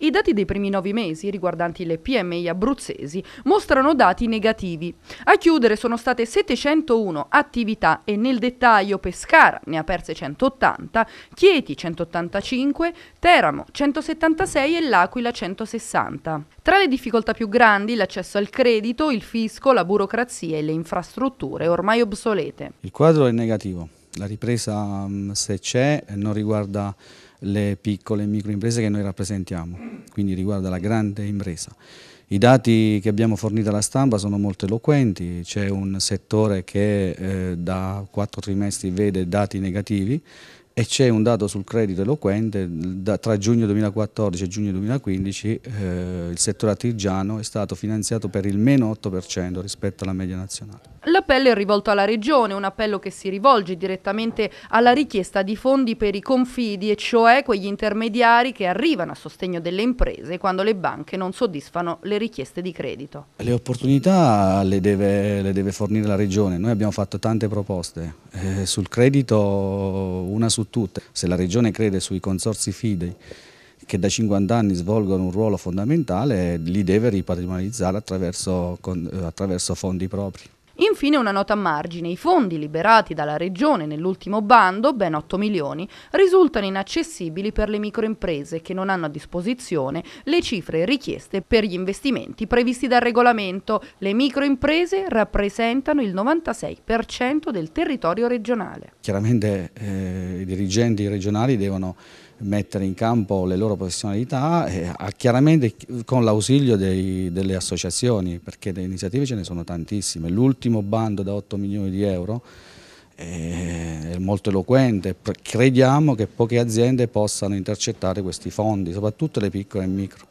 I dati dei primi nove mesi riguardanti le PMI abruzzesi mostrano dati negativi. A chiudere sono state 701 attività e nel dettaglio Pescara ne ha perse 180, Chieti 185, Teramo 176 e L'Aquila 160. Tra le difficoltà più grandi l'accesso al credito, il fisco, la burocrazia e le infrastrutture ormai obsolete. Il quadro è negativo, la ripresa mm, se c'è non riguarda le piccole e micro imprese che noi rappresentiamo, quindi riguarda la grande impresa. I dati che abbiamo fornito alla stampa sono molto eloquenti, c'è un settore che eh, da quattro trimestri vede dati negativi e c'è un dato sul credito eloquente, da, tra giugno 2014 e giugno 2015 eh, il settore artigiano è stato finanziato per il meno 8% rispetto alla media nazionale appello è rivolto alla Regione, un appello che si rivolge direttamente alla richiesta di fondi per i confidi, e cioè quegli intermediari che arrivano a sostegno delle imprese quando le banche non soddisfano le richieste di credito. Le opportunità le deve, le deve fornire la Regione, noi abbiamo fatto tante proposte, eh, sul credito una su tutte, se la Regione crede sui consorsi FIDEI che da 50 anni svolgono un ruolo fondamentale, li deve ripatrimonializzare attraverso, eh, attraverso fondi propri. Infine una nota a margine, i fondi liberati dalla Regione nell'ultimo bando, ben 8 milioni, risultano inaccessibili per le microimprese che non hanno a disposizione le cifre richieste per gli investimenti previsti dal regolamento. Le microimprese rappresentano il 96% del territorio regionale. Chiaramente eh, i dirigenti regionali devono mettere in campo le loro professionalità, eh, chiaramente con l'ausilio delle associazioni, perché le iniziative ce ne sono tantissime. L'ultimo bando da 8 milioni di euro eh, è molto eloquente, crediamo che poche aziende possano intercettare questi fondi, soprattutto le piccole e micro.